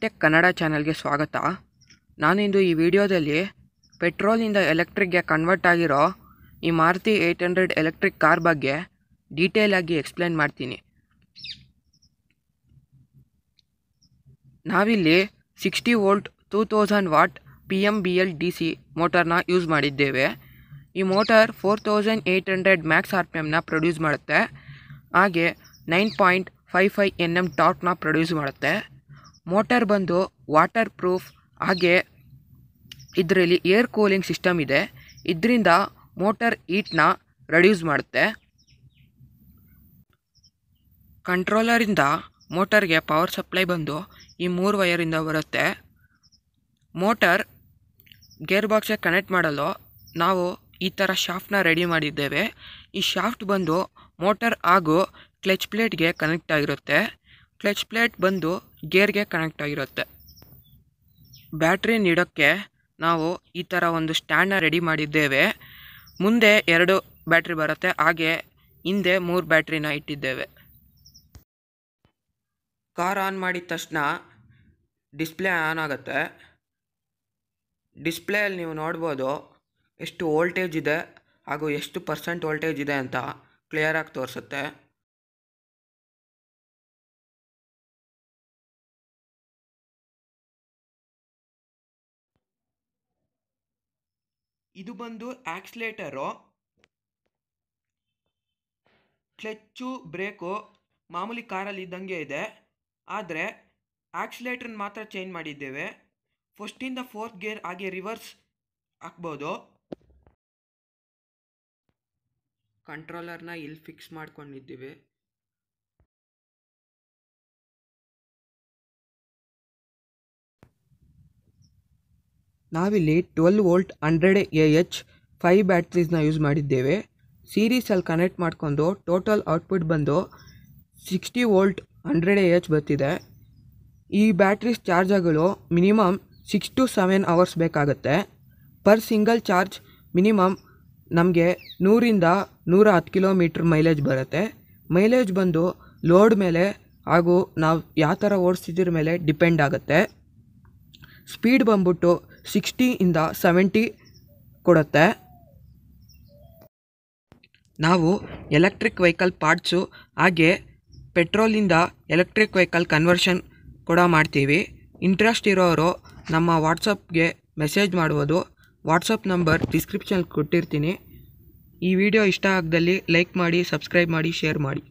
tech Kannada ಚಾನಲ್ಗೆ ಸ್ವಾಗತ ನಾನಿಂದು ಈ ವಿಡಿಯೋದಲ್ಲಿ ಪೆಟ್ರೋಲಿಂದ ಎಲೆಕ್ಟ್ರಿಕ್ಗೆ ಕನ್ವರ್ಟ್ ಆಗಿರೋ ಈ Maruti eight hundred electric car ಬಗ್ಗೆ ಡೀಟೇಲ್ ಆಗಿ ಎಕ್ಸ್ಪ್ಲೇನ್ ಮಾಡ್ತೀನಿ ನಾವಿಲ್ಲಿ sixty volt two thousand watt P M B L D C ಮೋಟರ್ನ ಯೂಸ್ ಮಾಡಿದ್ದೇವೆ ಈ motor four thousand eight hundred max ಆರ್ ಪಿ ಎಮ್ನ ಪ್ರೊಡ್ಯೂಸ್ ಮಾಡುತ್ತೆ ಹಾಗೆ nine point five five N M ಟಾರ್ಕ್ನ ಪ್ರೊಡ್ಯೂಸ್ ಮಾಡುತ್ತೆ ಮೋಟರ್ ಬಂದು ವಾಟರ್ ಪ್ರೂಫ್ ಹಾಗೆ ಇದರಲ್ಲಿ ಏರ್ ಕೂಲಿಂಗ್ ಸಿಸ್ಟಮ್ ಇದೆ ಇದರಿಂದ ಮೋಟರ್ ಹೀಟ್ನ ರೆಡ್ಯೂಸ್ ಮಾಡುತ್ತೆ ಕಂಟ್ರೋಲರಿಂದ ಮೋಟರ್ಗೆ ಪವರ್ ಸಪ್ಲೈ ಬಂದು ಈ ಮೂರು ವಯರಿಂದ ಬರುತ್ತೆ ಮೋಟರ್ ಗೇರ್ ಬಾಕ್ಸ್ಗೆ ಕನೆಕ್ಟ್ ಮಾಡಲು ನಾವು ಈ ಥರ ಶಾಫ್ಟ್ನ ರೆಡಿ ಮಾಡಿದ್ದೇವೆ ಈ ಶಾಫ್ಟ್ ಬಂದು ಮೋಟರ್ ಹಾಗೂ ಕ್ಲಚ್ ಪ್ಲೇಟ್ಗೆ ಕನೆಕ್ಟ್ ಆಗಿರುತ್ತೆ ಕ್ಲಚ್ ಪ್ಲೇಟ್ ಬಂದು ಗೇರ್ಗೆ ಕನೆಕ್ಟ್ ಆಗಿರುತ್ತೆ ಬ್ಯಾಟ್ರಿ ನೀಡೋಕ್ಕೆ ನಾವು ಈ ಥರ ಒಂದು ಸ್ಟ್ಯಾಂಡನ್ನ ರೆಡಿ ಮಾಡಿದ್ದೇವೆ ಮುಂದೆ ಎರಡು ಬ್ಯಾಟ್ರಿ ಬರುತ್ತೆ ಹಾಗೆ ಹಿಂದೆ ಮೂರು ಬ್ಯಾಟ್ರಿನ ಇಟ್ಟಿದ್ದೇವೆ ಕಾರ್ ಆನ್ ಮಾಡಿದ ತಕ್ಷಣ ಡಿಸ್ಪ್ಲೇ ಆನ್ ಆಗುತ್ತೆ ಡಿಸ್ಪ್ಲೇಯಲ್ಲಿ ನೀವು ನೋಡ್ಬೋದು ಎಷ್ಟು ವೋಲ್ಟೇಜ್ ಇದೆ ಹಾಗೂ ಎಷ್ಟು ಪರ್ಸೆಂಟ್ ವೋಲ್ಟೇಜ್ ಇದೆ ಅಂತ ಕ್ಲಿಯರಾಗಿ ತೋರಿಸುತ್ತೆ ಇದು ಬಂದು ಆಕ್ಸ್ಲೇಟರು ಕ್ಲಚ್ಚು ಬ್ರೇಕು ಮಾಮೂಲಿ ಕಾರಲ್ಲಿ ಇದ್ದಂಗೆ ಇದೆ ಆದರೆ ಆಕ್ಸ್ಲೇಟ್ರನ್ನ ಮಾತ್ರ ಚೇಂಜ್ ಮಾಡಿದ್ದೇವೆ ಫಸ್ಟಿಂದ ಫೋರ್ತ್ ಗೇರ್ ಹಾಗೆ ರಿವರ್ಸ್ ಹಾಕ್ಬೋದು ಕಂಟ್ರೋಲರ್ನ ಇಲ್ಲಿ ಫಿಕ್ಸ್ ಮಾಡ್ಕೊಂಡಿದ್ದೀವಿ ನಾವಿಲ್ಲಿ twelve volt hundred A H five ಬ್ಯಾಟ್ರೀಸ್ನ ಯೂಸ್ ಮಾಡಿದ್ದೇವೆ ಸೀರೀಸಲ್ಲಿ ಕನೆಕ್ಟ್ ಮಾಡಿಕೊಂಡು ಟೋಟಲ್ ಔಟ್ಪುಟ್ ಬಂದು sixty volt hundred A H ಬರ್ತಿದೆ ಈ batteries charge minimum six to seven hours ಬೇಕಾಗುತ್ತೆ ಪರ್ ಸಿಂಗಲ್ ಚಾರ್ಜ್ ಮಿನಿಮಮ್ ನಮಗೆ ನೂರಿಂದ ನೂರ ಹತ್ತು ಕಿಲೋಮೀಟ್ರ್ ಮೈಲೇಜ್ ಬರುತ್ತೆ ಮೈಲೇಜ್ ಬಂದು ಲೋಡ್ ಮೇಲೆ ಹಾಗೂ ನಾವು ಯಾವ ಥರ ಓಡಿಸಿದ್ರ ಮೇಲೆ ಡಿಪೆಂಡ್ ಆಗುತ್ತೆ ಸ್ಪೀಡ್ ಬಂದ್ಬಿಟ್ಟು ಸಿಕ್ಸ್ಟಿಯಿಂದ ಸೆವೆಂಟಿ ಕೊಡುತ್ತೆ ನಾವು ಎಲೆಕ್ಟ್ರಿಕ್ ವೆಹಿಕಲ್ ಪಾರ್ಟ್ಸು ಹಾಗೆ ಪೆಟ್ರೋಲಿಂದ ಎಲೆಕ್ಟ್ರಿಕ್ ವೆಹಿಕಲ್ ಕನ್ವರ್ಷನ್ ಕೂಡ ಮಾಡ್ತೀವಿ ಇಂಟ್ರೆಸ್ಟ್ ಇರೋರು ನಮ್ಮ ವಾಟ್ಸಪ್ಗೆ ಮೆಸೇಜ್ ಮಾಡುವುದು ವಾಟ್ಸಪ್ ನಂಬರ್ ಡಿಸ್ಕ್ರಿಪ್ಷನ್ ಕೊಟ್ಟಿರ್ತೀನಿ ಈ ವಿಡಿಯೋ ಇಷ್ಟ ಆಗದಲ್ಲಿ ಲೈಕ್ ಮಾಡಿ ಸಬ್ಸ್ಕ್ರೈಬ್ ಮಾಡಿ ಶೇರ್ ಮಾಡಿ